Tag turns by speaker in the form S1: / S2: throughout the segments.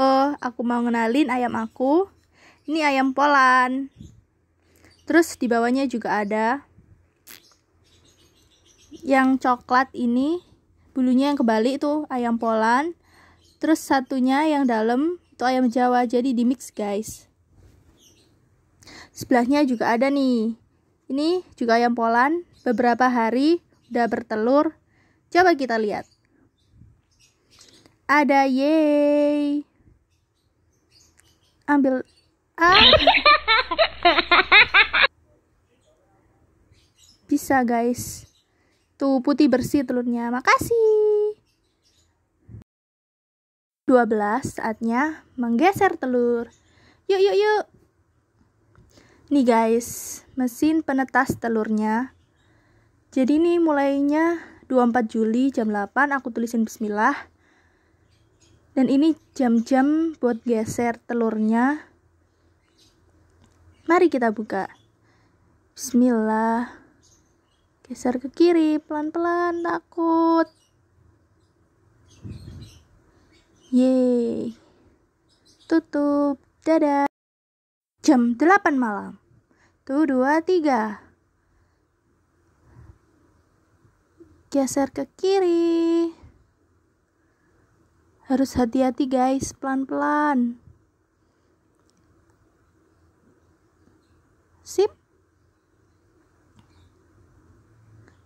S1: Halo, oh, aku mau ngenalin ayam aku. Ini ayam polan. Terus di bawahnya juga ada yang coklat ini bulunya yang kebalik tuh ayam polan. Terus satunya yang dalam itu ayam jawa. Jadi di mix, guys. Sebelahnya juga ada nih. Ini juga ayam polan, beberapa hari udah bertelur. Coba kita lihat. Ada yeay ambil ah. bisa guys tuh putih bersih telurnya makasih 12 saatnya menggeser telur yuk yuk yuk nih guys mesin penetas telurnya jadi nih mulainya 24 Juli jam 8 aku tulisin bismillah dan ini jam-jam buat geser telurnya mari kita buka bismillah geser ke kiri pelan-pelan takut yeay tutup dadah jam 8 malam tuh dua tiga geser ke kiri harus hati-hati guys, pelan-pelan. Sip.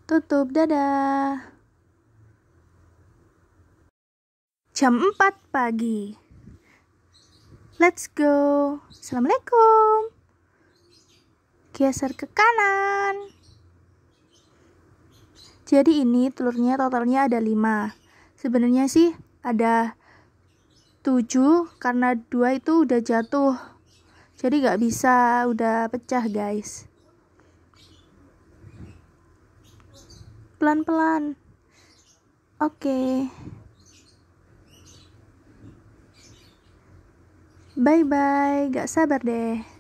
S1: Tutup, dadah. Jam 4 pagi. Let's go. Assalamualaikum. Geser ke kanan. Jadi ini telurnya totalnya ada 5. Sebenarnya sih ada 7 karena 2 itu udah jatuh jadi gak bisa udah pecah guys pelan-pelan oke okay. bye bye gak sabar deh